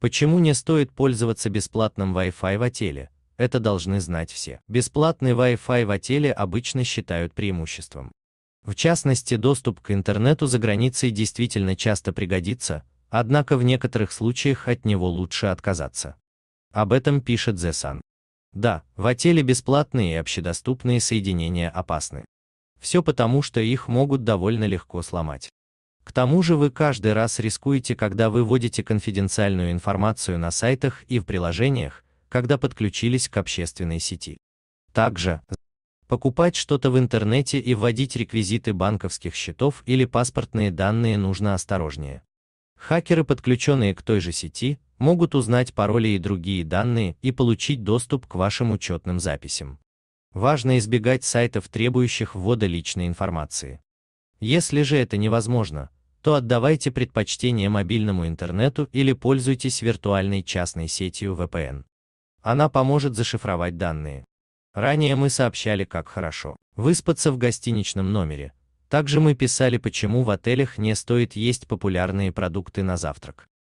Почему не стоит пользоваться бесплатным Wi-Fi в отеле? Это должны знать все. Бесплатный Wi-Fi в отеле обычно считают преимуществом. В частности, доступ к интернету за границей действительно часто пригодится, однако в некоторых случаях от него лучше отказаться. Об этом пишет The Sun. Да, в отеле бесплатные и общедоступные соединения опасны. Все потому, что их могут довольно легко сломать. К тому же вы каждый раз рискуете, когда выводите конфиденциальную информацию на сайтах и в приложениях, когда подключились к общественной сети. Также, покупать что-то в интернете и вводить реквизиты банковских счетов или паспортные данные нужно осторожнее. Хакеры, подключенные к той же сети, могут узнать пароли и другие данные и получить доступ к вашим учетным записям. Важно избегать сайтов, требующих ввода личной информации. Если же это невозможно, то отдавайте предпочтение мобильному интернету или пользуйтесь виртуальной частной сетью VPN. Она поможет зашифровать данные. Ранее мы сообщали, как хорошо выспаться в гостиничном номере. Также мы писали, почему в отелях не стоит есть популярные продукты на завтрак.